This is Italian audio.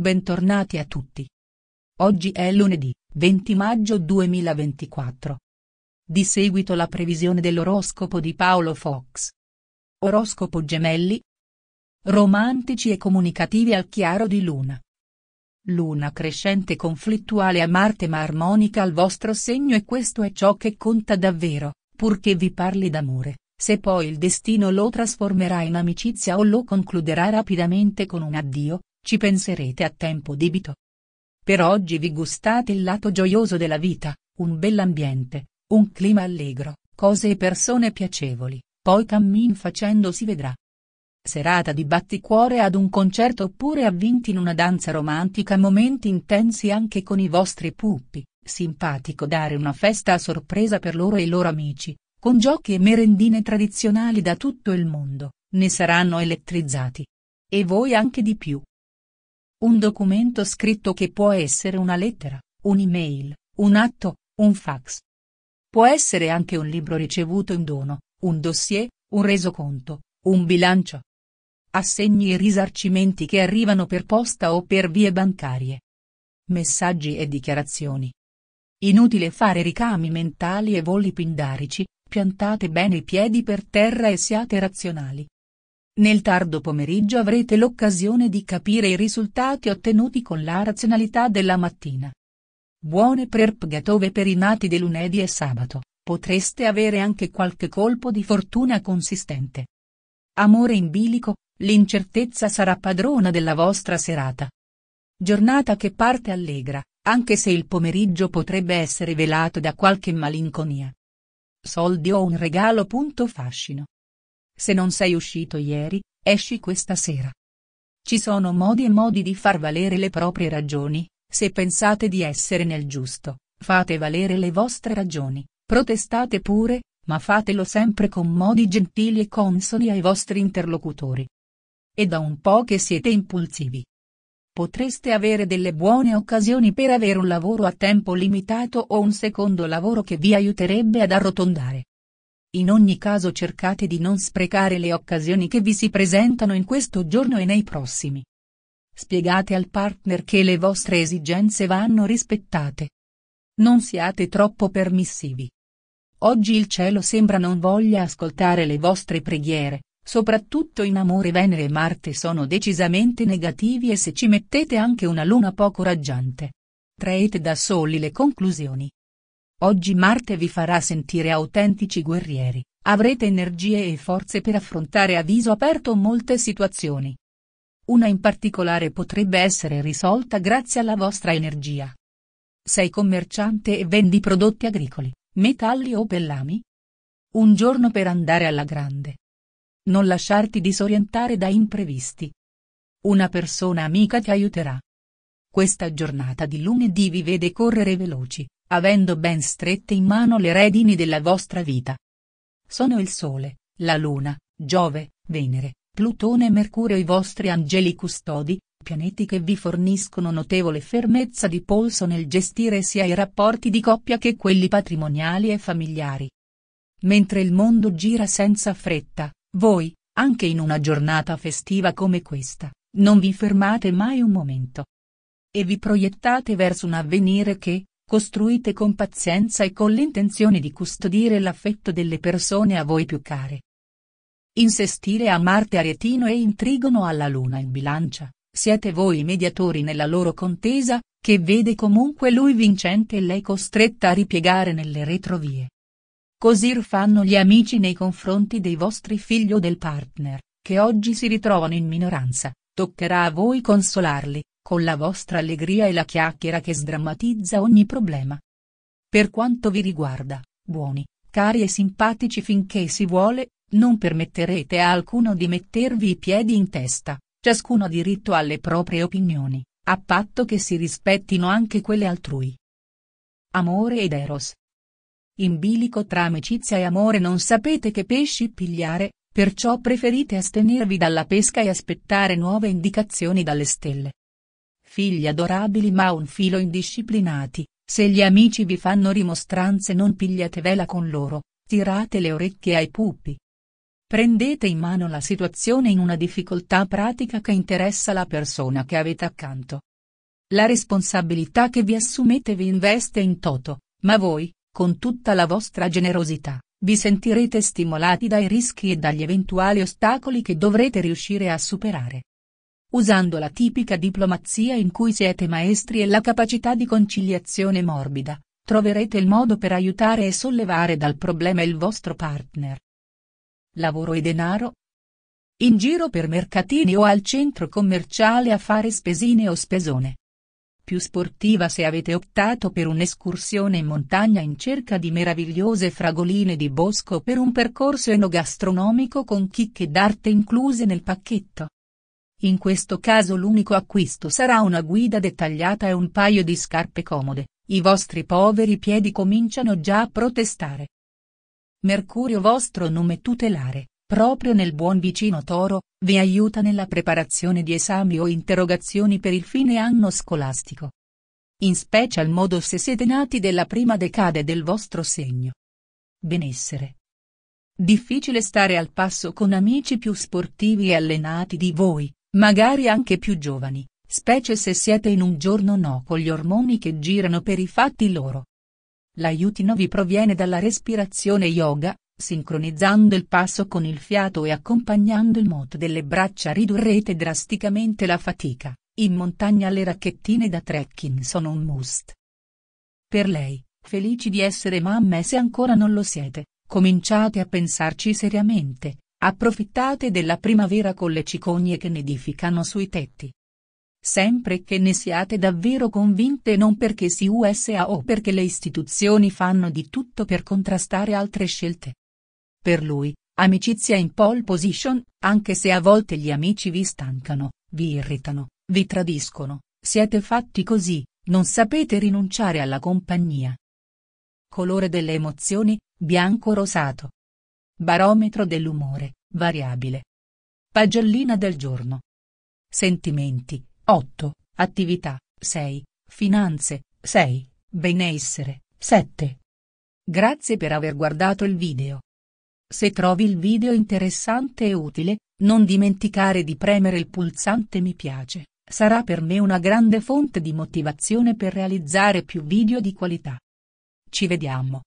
Bentornati a tutti. Oggi è lunedì, 20 maggio 2024. Di seguito la previsione dell'oroscopo di Paolo Fox. Oroscopo Gemelli. Romantici e comunicativi al chiaro di luna. Luna crescente conflittuale a Marte ma armonica al vostro segno e questo è ciò che conta davvero, purché vi parli d'amore, se poi il destino lo trasformerà in amicizia o lo concluderà rapidamente con un addio, ci penserete a tempo debito. Per oggi vi gustate il lato gioioso della vita, un bell'ambiente, un clima allegro, cose e persone piacevoli, poi cammin facendo si vedrà. Serata di batticuore ad un concerto oppure avvinti in una danza romantica momenti intensi anche con i vostri puppi, simpatico dare una festa a sorpresa per loro e i loro amici, con giochi e merendine tradizionali da tutto il mondo, ne saranno elettrizzati. E voi anche di più. Un documento scritto che può essere una lettera, un'email, un atto, un fax. Può essere anche un libro ricevuto in dono, un dossier, un resoconto, un bilancio. Assegni e risarcimenti che arrivano per posta o per vie bancarie. Messaggi e dichiarazioni. Inutile fare ricami mentali e voli pindarici, piantate bene i piedi per terra e siate razionali. Nel tardo pomeriggio avrete l'occasione di capire i risultati ottenuti con la razionalità della mattina. Buone prep per i nati di lunedì e sabato, potreste avere anche qualche colpo di fortuna consistente. Amore in bilico, l'incertezza sarà padrona della vostra serata. Giornata che parte allegra, anche se il pomeriggio potrebbe essere velato da qualche malinconia. Soldi o un regalo. Fascino. Se non sei uscito ieri, esci questa sera. Ci sono modi e modi di far valere le proprie ragioni, se pensate di essere nel giusto, fate valere le vostre ragioni, protestate pure, ma fatelo sempre con modi gentili e consoni ai vostri interlocutori. E da un po' che siete impulsivi. Potreste avere delle buone occasioni per avere un lavoro a tempo limitato o un secondo lavoro che vi aiuterebbe ad arrotondare. In ogni caso cercate di non sprecare le occasioni che vi si presentano in questo giorno e nei prossimi. Spiegate al partner che le vostre esigenze vanno rispettate. Non siate troppo permissivi. Oggi il cielo sembra non voglia ascoltare le vostre preghiere, soprattutto in amore Venere e Marte sono decisamente negativi e se ci mettete anche una luna poco raggiante. Traete da soli le conclusioni. Oggi Marte vi farà sentire autentici guerrieri, avrete energie e forze per affrontare a viso aperto molte situazioni. Una in particolare potrebbe essere risolta grazie alla vostra energia. Sei commerciante e vendi prodotti agricoli, metalli o pellami? Un giorno per andare alla grande. Non lasciarti disorientare da imprevisti. Una persona amica ti aiuterà. Questa giornata di lunedì vi vede correre veloci, avendo ben strette in mano le redini della vostra vita. Sono il Sole, la Luna, Giove, Venere, Plutone e Mercurio i vostri angeli custodi, pianeti che vi forniscono notevole fermezza di polso nel gestire sia i rapporti di coppia che quelli patrimoniali e familiari. Mentre il mondo gira senza fretta, voi, anche in una giornata festiva come questa, non vi fermate mai un momento. E vi proiettate verso un avvenire che, costruite con pazienza e con l'intenzione di custodire l'affetto delle persone a voi più care. Insestire a Marte Aretino e Intrigono alla Luna in bilancia, siete voi i mediatori nella loro contesa, che vede comunque lui vincente e lei costretta a ripiegare nelle retrovie. Così fanno gli amici nei confronti dei vostri figli o del partner, che oggi si ritrovano in minoranza, toccherà a voi consolarli, con la vostra allegria e la chiacchiera che sdrammatizza ogni problema. Per quanto vi riguarda, buoni, cari e simpatici finché si vuole, non permetterete a alcuno di mettervi i piedi in testa, ciascuno ha diritto alle proprie opinioni, a patto che si rispettino anche quelle altrui. Amore ed Eros. In bilico tra amicizia e amore non sapete che pesci pigliare, perciò preferite astenervi dalla pesca e aspettare nuove indicazioni dalle stelle. Figli adorabili ma un filo indisciplinati, se gli amici vi fanno rimostranze non pigliate vela con loro, tirate le orecchie ai pupi. Prendete in mano la situazione in una difficoltà pratica che interessa la persona che avete accanto. La responsabilità che vi assumete vi investe in toto, ma voi, con tutta la vostra generosità, vi sentirete stimolati dai rischi e dagli eventuali ostacoli che dovrete riuscire a superare usando la tipica diplomazia in cui siete maestri e la capacità di conciliazione morbida, troverete il modo per aiutare e sollevare dal problema il vostro partner. Lavoro e denaro? In giro per mercatini o al centro commerciale a fare spesine o spesone. Più sportiva se avete optato per un'escursione in montagna in cerca di meravigliose fragoline di bosco o per un percorso enogastronomico con chicche d'arte incluse nel pacchetto. In questo caso l'unico acquisto sarà una guida dettagliata e un paio di scarpe comode, i vostri poveri piedi cominciano già a protestare. Mercurio vostro nome tutelare, proprio nel buon vicino Toro, vi aiuta nella preparazione di esami o interrogazioni per il fine anno scolastico. In special modo se siete nati della prima decade del vostro segno. Benessere. Difficile stare al passo con amici più sportivi e allenati di voi, Magari anche più giovani, specie se siete in un giorno no con gli ormoni che girano per i fatti loro. L'aiutino vi proviene dalla respirazione yoga, sincronizzando il passo con il fiato e accompagnando il moto delle braccia ridurrete drasticamente la fatica, in montagna le racchettine da trekking sono un must. Per lei, felici di essere mamme se ancora non lo siete, cominciate a pensarci seriamente, Approfittate della primavera con le cicogne che nidificano sui tetti. Sempre che ne siate davvero convinte non perché si USA o perché le istituzioni fanno di tutto per contrastare altre scelte. Per lui, amicizia in pole position, anche se a volte gli amici vi stancano, vi irritano, vi tradiscono, siete fatti così, non sapete rinunciare alla compagnia. Colore delle emozioni, bianco-rosato. Barometro dell'umore, variabile. Pagellina del giorno. Sentimenti, 8, attività, 6, finanze, 6, benessere, 7. Grazie per aver guardato il video. Se trovi il video interessante e utile, non dimenticare di premere il pulsante mi piace, sarà per me una grande fonte di motivazione per realizzare più video di qualità. Ci vediamo.